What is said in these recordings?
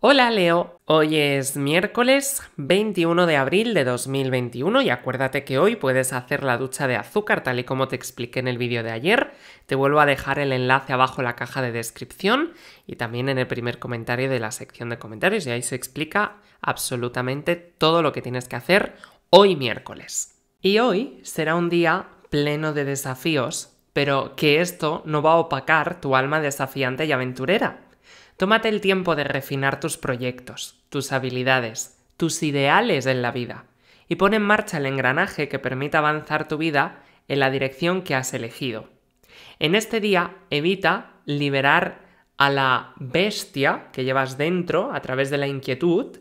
Hola Leo, hoy es miércoles 21 de abril de 2021 y acuérdate que hoy puedes hacer la ducha de azúcar tal y como te expliqué en el vídeo de ayer. Te vuelvo a dejar el enlace abajo en la caja de descripción y también en el primer comentario de la sección de comentarios y ahí se explica absolutamente todo lo que tienes que hacer hoy miércoles. Y hoy será un día pleno de desafíos, pero que esto no va a opacar tu alma desafiante y aventurera Tómate el tiempo de refinar tus proyectos, tus habilidades, tus ideales en la vida y pon en marcha el engranaje que permita avanzar tu vida en la dirección que has elegido. En este día evita liberar a la bestia que llevas dentro a través de la inquietud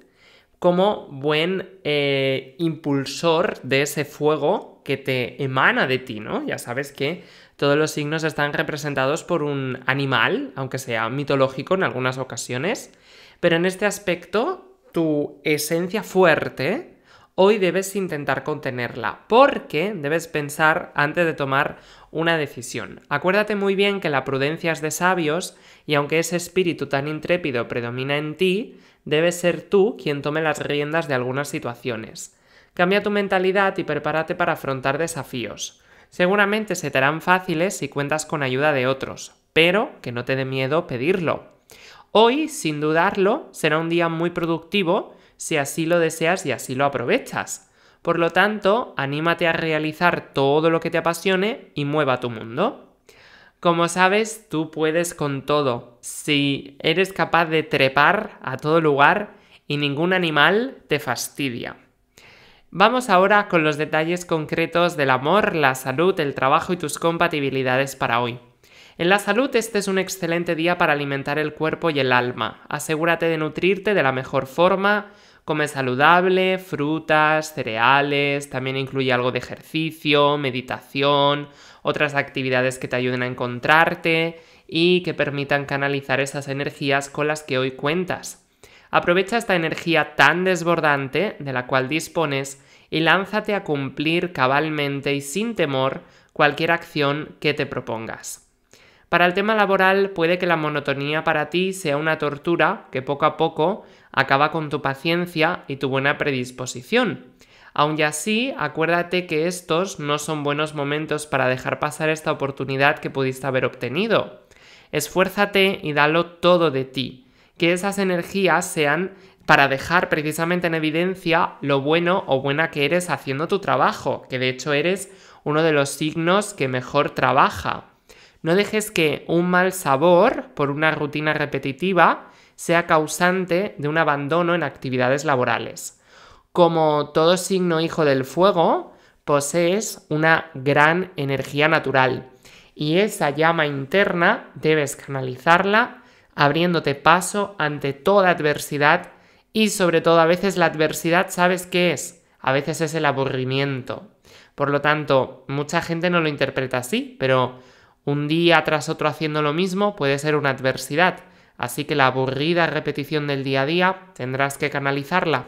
como buen eh, impulsor de ese fuego que te emana de ti, ¿no? Ya sabes que todos los signos están representados por un animal, aunque sea mitológico en algunas ocasiones, pero en este aspecto tu esencia fuerte hoy debes intentar contenerla porque debes pensar antes de tomar una decisión. Acuérdate muy bien que la prudencia es de sabios y aunque ese espíritu tan intrépido predomina en ti, debes ser tú quien tome las riendas de algunas situaciones. Cambia tu mentalidad y prepárate para afrontar desafíos. Seguramente se te harán fáciles si cuentas con ayuda de otros, pero que no te dé miedo pedirlo. Hoy, sin dudarlo, será un día muy productivo si así lo deseas y así lo aprovechas. Por lo tanto, anímate a realizar todo lo que te apasione y mueva tu mundo. Como sabes, tú puedes con todo. Si eres capaz de trepar a todo lugar y ningún animal te fastidia. Vamos ahora con los detalles concretos del amor, la salud, el trabajo y tus compatibilidades para hoy. En la salud este es un excelente día para alimentar el cuerpo y el alma. Asegúrate de nutrirte de la mejor forma, come saludable, frutas, cereales, también incluye algo de ejercicio, meditación, otras actividades que te ayuden a encontrarte y que permitan canalizar esas energías con las que hoy cuentas. Aprovecha esta energía tan desbordante de la cual dispones y lánzate a cumplir cabalmente y sin temor cualquier acción que te propongas. Para el tema laboral puede que la monotonía para ti sea una tortura que poco a poco acaba con tu paciencia y tu buena predisposición. Aun así, acuérdate que estos no son buenos momentos para dejar pasar esta oportunidad que pudiste haber obtenido. Esfuérzate y dalo todo de ti. Que esas energías sean para dejar precisamente en evidencia lo bueno o buena que eres haciendo tu trabajo, que de hecho eres uno de los signos que mejor trabaja. No dejes que un mal sabor por una rutina repetitiva sea causante de un abandono en actividades laborales. Como todo signo hijo del fuego, posees una gran energía natural y esa llama interna debes canalizarla abriéndote paso ante toda adversidad y sobre todo a veces la adversidad sabes qué es, a veces es el aburrimiento. Por lo tanto, mucha gente no lo interpreta así, pero un día tras otro haciendo lo mismo puede ser una adversidad, así que la aburrida repetición del día a día tendrás que canalizarla.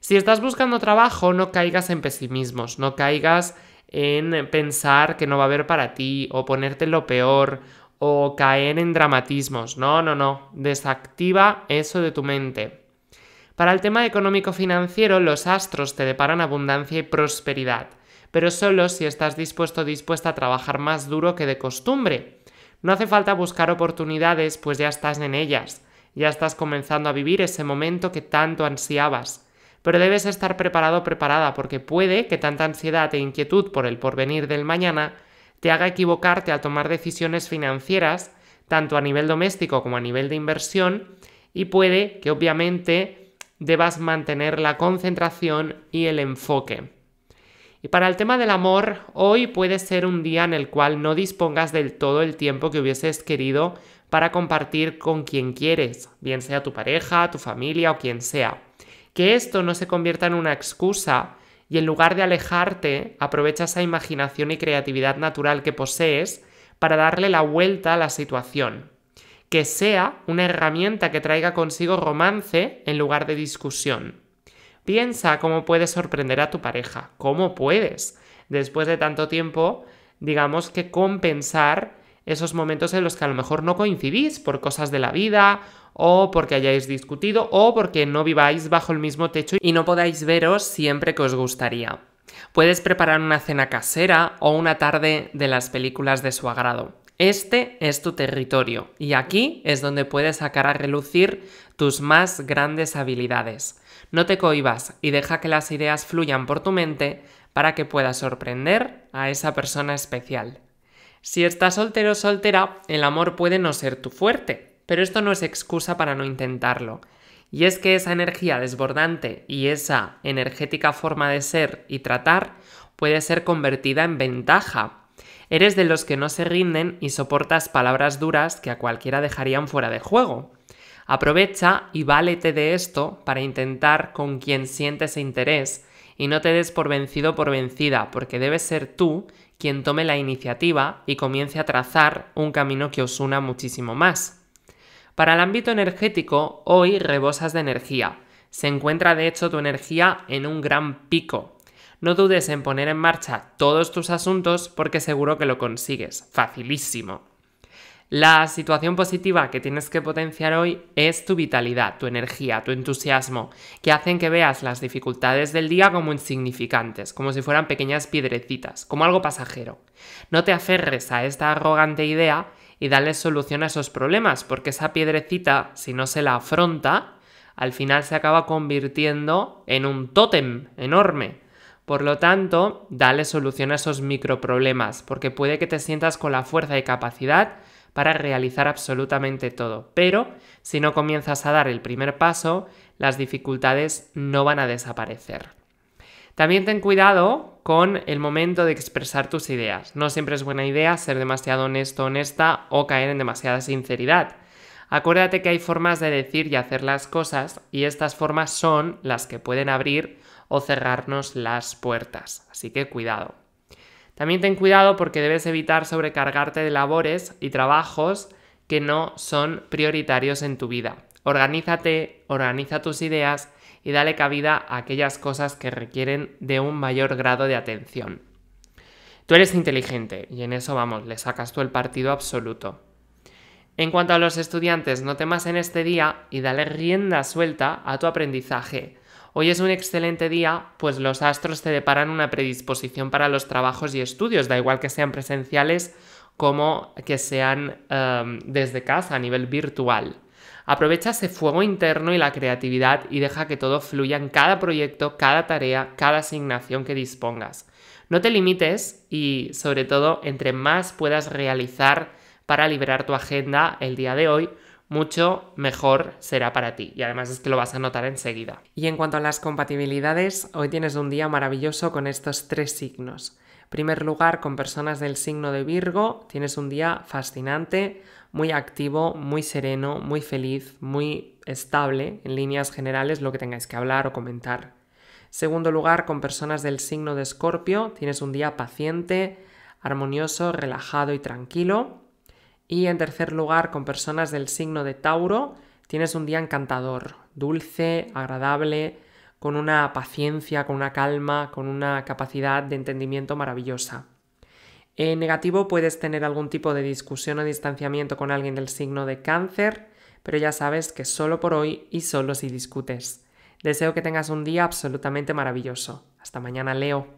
Si estás buscando trabajo, no caigas en pesimismos, no caigas en pensar que no va a haber para ti o ponerte lo peor o caer en dramatismos. No, no, no. Desactiva eso de tu mente. Para el tema económico financiero, los astros te deparan abundancia y prosperidad pero solo si estás dispuesto o dispuesta a trabajar más duro que de costumbre. No hace falta buscar oportunidades, pues ya estás en ellas, ya estás comenzando a vivir ese momento que tanto ansiabas. Pero debes estar preparado o preparada, porque puede que tanta ansiedad e inquietud por el porvenir del mañana te haga equivocarte al tomar decisiones financieras, tanto a nivel doméstico como a nivel de inversión, y puede que obviamente debas mantener la concentración y el enfoque. Y para el tema del amor, hoy puede ser un día en el cual no dispongas del todo el tiempo que hubieses querido para compartir con quien quieres, bien sea tu pareja, tu familia o quien sea. Que esto no se convierta en una excusa y en lugar de alejarte, aprovecha esa imaginación y creatividad natural que posees para darle la vuelta a la situación. Que sea una herramienta que traiga consigo romance en lugar de discusión. Piensa cómo puedes sorprender a tu pareja, cómo puedes, después de tanto tiempo, digamos que compensar esos momentos en los que a lo mejor no coincidís por cosas de la vida o porque hayáis discutido o porque no viváis bajo el mismo techo y no podáis veros siempre que os gustaría. Puedes preparar una cena casera o una tarde de las películas de su agrado. Este es tu territorio y aquí es donde puedes sacar a relucir tus más grandes habilidades. No te cohibas y deja que las ideas fluyan por tu mente para que puedas sorprender a esa persona especial. Si estás soltero o soltera, el amor puede no ser tu fuerte, pero esto no es excusa para no intentarlo. Y es que esa energía desbordante y esa energética forma de ser y tratar puede ser convertida en ventaja Eres de los que no se rinden y soportas palabras duras que a cualquiera dejarían fuera de juego. Aprovecha y válete de esto para intentar con quien sientes interés y no te des por vencido por vencida, porque debes ser tú quien tome la iniciativa y comience a trazar un camino que os una muchísimo más. Para el ámbito energético, hoy rebosas de energía. Se encuentra de hecho tu energía en un gran pico, no dudes en poner en marcha todos tus asuntos porque seguro que lo consigues. Facilísimo. La situación positiva que tienes que potenciar hoy es tu vitalidad, tu energía, tu entusiasmo, que hacen que veas las dificultades del día como insignificantes, como si fueran pequeñas piedrecitas, como algo pasajero. No te aferres a esta arrogante idea y dale solución a esos problemas, porque esa piedrecita, si no se la afronta, al final se acaba convirtiendo en un tótem enorme por lo tanto, dale solución a esos microproblemas, porque puede que te sientas con la fuerza y capacidad para realizar absolutamente todo. Pero si no comienzas a dar el primer paso, las dificultades no van a desaparecer. También ten cuidado con el momento de expresar tus ideas. No siempre es buena idea ser demasiado honesto, honesta o caer en demasiada sinceridad. Acuérdate que hay formas de decir y hacer las cosas y estas formas son las que pueden abrir o cerrarnos las puertas, así que cuidado. También ten cuidado porque debes evitar sobrecargarte de labores y trabajos que no son prioritarios en tu vida. Organízate, organiza tus ideas y dale cabida a aquellas cosas que requieren de un mayor grado de atención. Tú eres inteligente y en eso vamos, le sacas tú el partido absoluto. En cuanto a los estudiantes, no temas en este día y dale rienda suelta a tu aprendizaje. Hoy es un excelente día, pues los astros te deparan una predisposición para los trabajos y estudios, da igual que sean presenciales como que sean em, desde casa a nivel virtual. Aprovecha ese fuego interno y la creatividad y deja que todo fluya en cada proyecto, cada tarea, cada asignación que dispongas. No te limites y sobre todo, entre más puedas realizar, para liberar tu agenda el día de hoy mucho mejor será para ti y además es que lo vas a notar enseguida. Y en cuanto a las compatibilidades, hoy tienes un día maravilloso con estos tres signos. primer lugar, con personas del signo de Virgo, tienes un día fascinante, muy activo, muy sereno, muy feliz, muy estable, en líneas generales lo que tengáis que hablar o comentar. segundo lugar, con personas del signo de Escorpio, tienes un día paciente, armonioso, relajado y tranquilo. Y en tercer lugar, con personas del signo de Tauro, tienes un día encantador, dulce, agradable, con una paciencia, con una calma, con una capacidad de entendimiento maravillosa. En negativo puedes tener algún tipo de discusión o distanciamiento con alguien del signo de cáncer, pero ya sabes que solo por hoy y solo si discutes. Deseo que tengas un día absolutamente maravilloso. Hasta mañana, Leo.